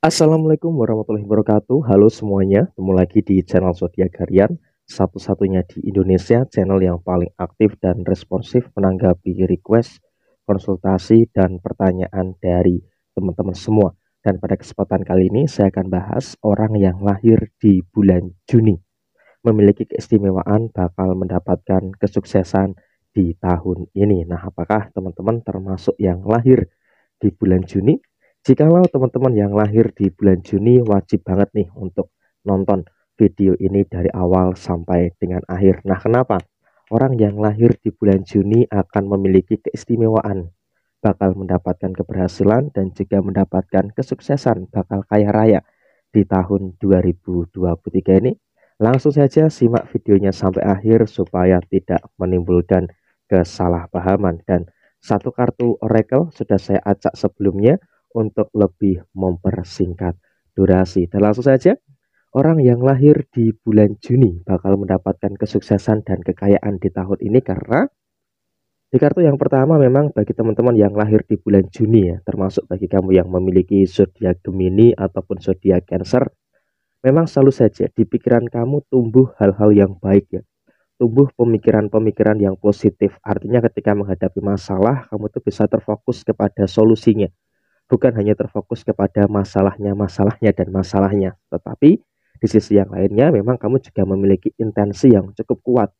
Assalamualaikum warahmatullahi wabarakatuh. Halo semuanya, ketemu lagi di channel Zodiak Harian, satu-satunya di Indonesia, channel yang paling aktif dan responsif menanggapi request, konsultasi, dan pertanyaan dari teman-teman semua. Dan pada kesempatan kali ini saya akan bahas orang yang lahir di bulan Juni. Memiliki keistimewaan bakal mendapatkan kesuksesan di tahun ini. Nah, apakah teman-teman termasuk yang lahir di bulan Juni? Jikalau teman-teman yang lahir di bulan Juni wajib banget nih untuk nonton video ini dari awal sampai dengan akhir. Nah, kenapa? Orang yang lahir di bulan Juni akan memiliki keistimewaan, bakal mendapatkan keberhasilan dan juga mendapatkan kesuksesan, bakal kaya raya di tahun 2023 ini. Langsung saja simak videonya sampai akhir supaya tidak menimbulkan kesalahpahaman dan satu kartu Oracle sudah saya acak sebelumnya untuk lebih mempersingkat durasi. Dan langsung saja, orang yang lahir di bulan Juni bakal mendapatkan kesuksesan dan kekayaan di tahun ini karena di kartu yang pertama memang bagi teman-teman yang lahir di bulan Juni ya, termasuk bagi kamu yang memiliki zodiak Gemini ataupun zodiak Cancer, memang selalu saja di pikiran kamu tumbuh hal-hal yang baik ya. Tumbuh pemikiran-pemikiran yang positif. Artinya ketika menghadapi masalah, kamu tuh bisa terfokus kepada solusinya bukan hanya terfokus kepada masalahnya, masalahnya, dan masalahnya, tetapi di sisi yang lainnya memang kamu juga memiliki intensi yang cukup kuat.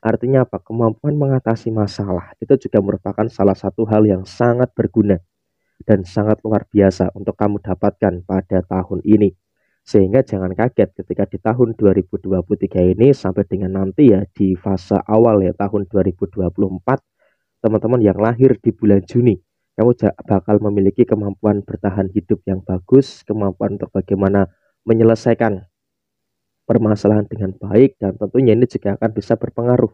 Artinya apa? Kemampuan mengatasi masalah itu juga merupakan salah satu hal yang sangat berguna dan sangat luar biasa untuk kamu dapatkan pada tahun ini. Sehingga jangan kaget ketika di tahun 2023 ini sampai dengan nanti ya di fase awal ya tahun 2024 teman-teman yang lahir di bulan Juni kamu bakal memiliki kemampuan bertahan hidup yang bagus, kemampuan untuk bagaimana menyelesaikan permasalahan dengan baik dan tentunya ini juga akan bisa berpengaruh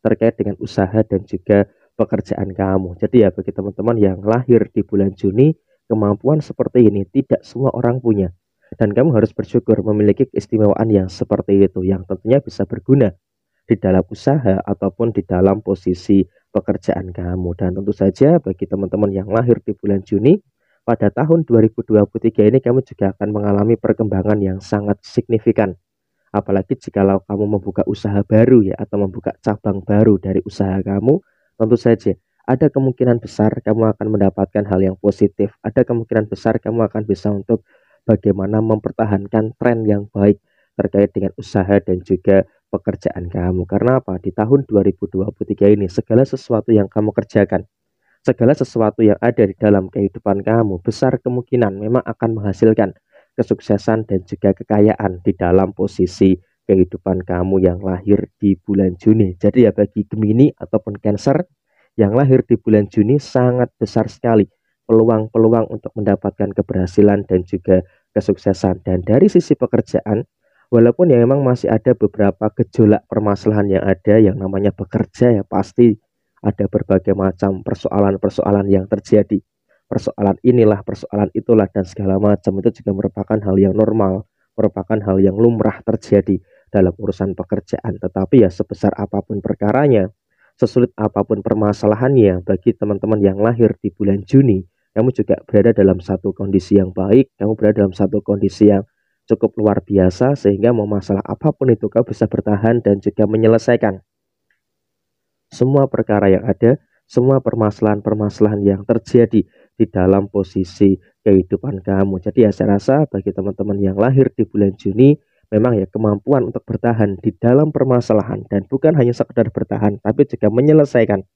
terkait dengan usaha dan juga pekerjaan kamu. Jadi ya bagi teman-teman yang lahir di bulan Juni, kemampuan seperti ini tidak semua orang punya. Dan kamu harus bersyukur memiliki keistimewaan yang seperti itu yang tentunya bisa berguna di dalam usaha ataupun di dalam posisi pekerjaan kamu. Dan tentu saja bagi teman-teman yang lahir di bulan Juni, pada tahun 2023 ini kamu juga akan mengalami perkembangan yang sangat signifikan. Apalagi jika kamu membuka usaha baru ya atau membuka cabang baru dari usaha kamu, tentu saja ada kemungkinan besar kamu akan mendapatkan hal yang positif. Ada kemungkinan besar kamu akan bisa untuk bagaimana mempertahankan tren yang baik terkait dengan usaha dan juga pekerjaan kamu. Karena apa? Di tahun 2023 ini segala sesuatu yang kamu kerjakan, segala sesuatu yang ada di dalam kehidupan kamu besar kemungkinan memang akan menghasilkan kesuksesan dan juga kekayaan di dalam posisi kehidupan kamu yang lahir di bulan Juni. Jadi ya bagi Gemini ataupun Cancer yang lahir di bulan Juni sangat besar sekali peluang-peluang untuk mendapatkan keberhasilan dan juga kesuksesan. Dan dari sisi pekerjaan, Walaupun ya memang masih ada beberapa gejolak permasalahan yang ada yang namanya bekerja ya pasti ada berbagai macam persoalan-persoalan yang terjadi. Persoalan inilah, persoalan itulah dan segala macam itu juga merupakan hal yang normal, merupakan hal yang lumrah terjadi dalam urusan pekerjaan. Tetapi ya sebesar apapun perkaranya, sesulit apapun permasalahannya bagi teman-teman yang lahir di bulan Juni, kamu juga berada dalam satu kondisi yang baik, kamu berada dalam satu kondisi yang cukup luar biasa sehingga mau masalah apapun itu kau bisa bertahan dan juga menyelesaikan semua perkara yang ada, semua permasalahan-permasalahan yang terjadi di dalam posisi kehidupan kamu. Jadi ya saya rasa bagi teman-teman yang lahir di bulan Juni memang ya kemampuan untuk bertahan di dalam permasalahan dan bukan hanya sekedar bertahan tapi juga menyelesaikan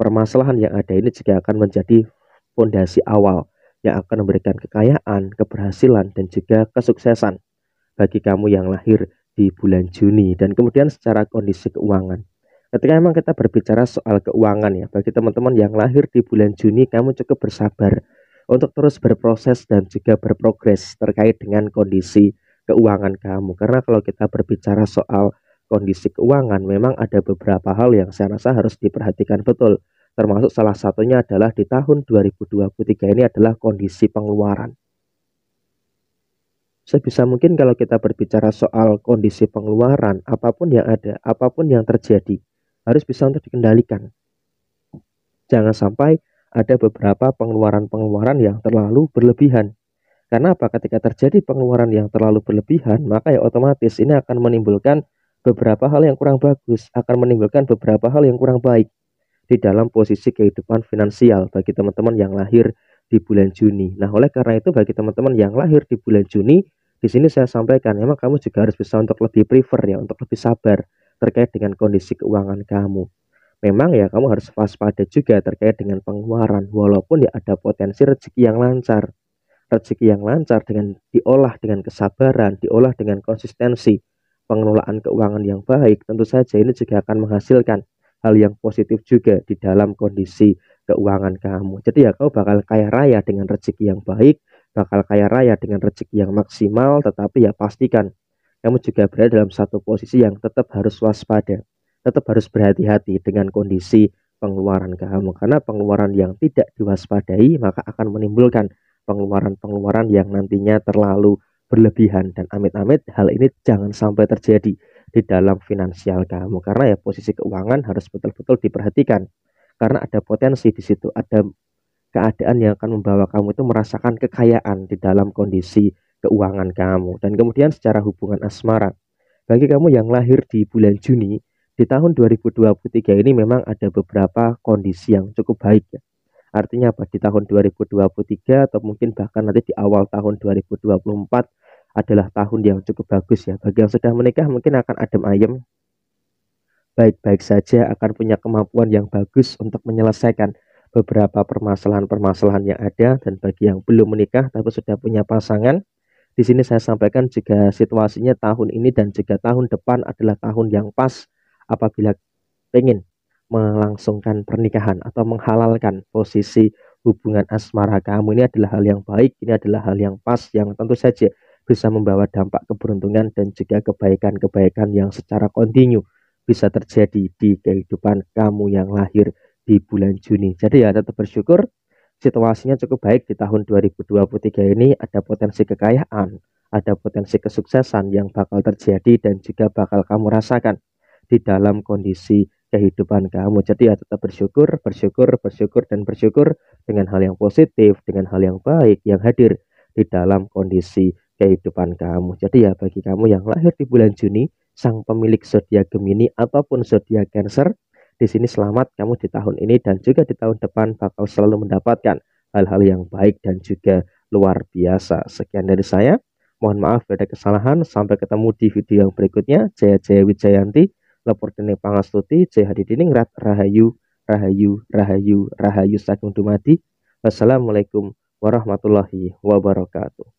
permasalahan yang ada ini juga akan menjadi fondasi awal yang akan memberikan kekayaan, keberhasilan, dan juga kesuksesan bagi kamu yang lahir di bulan Juni dan kemudian secara kondisi keuangan. Ketika memang kita berbicara soal keuangan ya, bagi teman-teman yang lahir di bulan Juni, kamu cukup bersabar untuk terus berproses dan juga berprogres terkait dengan kondisi keuangan kamu. Karena kalau kita berbicara soal kondisi keuangan, memang ada beberapa hal yang saya rasa harus diperhatikan betul termasuk salah satunya adalah di tahun 2023 ini adalah kondisi pengeluaran. Sebisa mungkin kalau kita berbicara soal kondisi pengeluaran, apapun yang ada, apapun yang terjadi, harus bisa untuk dikendalikan. Jangan sampai ada beberapa pengeluaran-pengeluaran yang terlalu berlebihan. Karena apa? Ketika terjadi pengeluaran yang terlalu berlebihan, maka ya otomatis ini akan menimbulkan beberapa hal yang kurang bagus, akan menimbulkan beberapa hal yang kurang baik di dalam posisi kehidupan finansial bagi teman-teman yang lahir di bulan Juni. Nah, oleh karena itu bagi teman-teman yang lahir di bulan Juni, di sini saya sampaikan memang kamu juga harus bisa untuk lebih prefer ya, untuk lebih sabar terkait dengan kondisi keuangan kamu. Memang ya kamu harus waspada juga terkait dengan pengeluaran walaupun ya ada potensi rezeki yang lancar. Rezeki yang lancar dengan diolah dengan kesabaran, diolah dengan konsistensi, pengelolaan keuangan yang baik tentu saja ini juga akan menghasilkan hal yang positif juga di dalam kondisi keuangan kamu. Jadi ya kau bakal kaya raya dengan rezeki yang baik, bakal kaya raya dengan rezeki yang maksimal, tetapi ya pastikan kamu juga berada dalam satu posisi yang tetap harus waspada, tetap harus berhati-hati dengan kondisi pengeluaran kamu karena pengeluaran yang tidak diwaspadai maka akan menimbulkan pengeluaran-pengeluaran yang nantinya terlalu berlebihan dan amit-amit hal ini jangan sampai terjadi di dalam finansial kamu karena ya posisi keuangan harus betul-betul diperhatikan karena ada potensi di situ ada keadaan yang akan membawa kamu itu merasakan kekayaan di dalam kondisi keuangan kamu dan kemudian secara hubungan asmara bagi kamu yang lahir di bulan Juni di tahun 2023 ini memang ada beberapa kondisi yang cukup baik ya artinya apa di tahun 2023 atau mungkin bahkan nanti di awal tahun 2024 adalah tahun yang cukup bagus ya. Bagi yang sudah menikah mungkin akan adem ayem, baik-baik saja akan punya kemampuan yang bagus untuk menyelesaikan beberapa permasalahan-permasalahan yang ada dan bagi yang belum menikah tapi sudah punya pasangan di sini saya sampaikan jika situasinya tahun ini dan juga tahun depan adalah tahun yang pas apabila ingin melangsungkan pernikahan atau menghalalkan posisi hubungan asmara kamu ini adalah hal yang baik, ini adalah hal yang pas yang tentu saja bisa membawa dampak keberuntungan dan juga kebaikan-kebaikan yang secara kontinu bisa terjadi di kehidupan kamu yang lahir di bulan Juni. Jadi ya tetap bersyukur situasinya cukup baik di tahun 2023 ini ada potensi kekayaan, ada potensi kesuksesan yang bakal terjadi dan juga bakal kamu rasakan di dalam kondisi kehidupan kamu. Jadi ya tetap bersyukur, bersyukur, bersyukur dan bersyukur dengan hal yang positif, dengan hal yang baik yang hadir di dalam kondisi kehidupan kamu. Jadi ya bagi kamu yang lahir di bulan Juni, sang pemilik zodiak Gemini ataupun zodiak Cancer, di sini selamat kamu di tahun ini dan juga di tahun depan bakal selalu mendapatkan hal-hal yang baik dan juga luar biasa. Sekian dari saya. Mohon maaf ada kesalahan. Sampai ketemu di video yang berikutnya. Jaya Jaya Wijayanti, Lepur Dini Pangastuti, Jaya Hadi Diningrat, Rahayu, Rahayu, Rahayu, Rahayu Sagung Dumadi. Wassalamualaikum warahmatullahi wabarakatuh.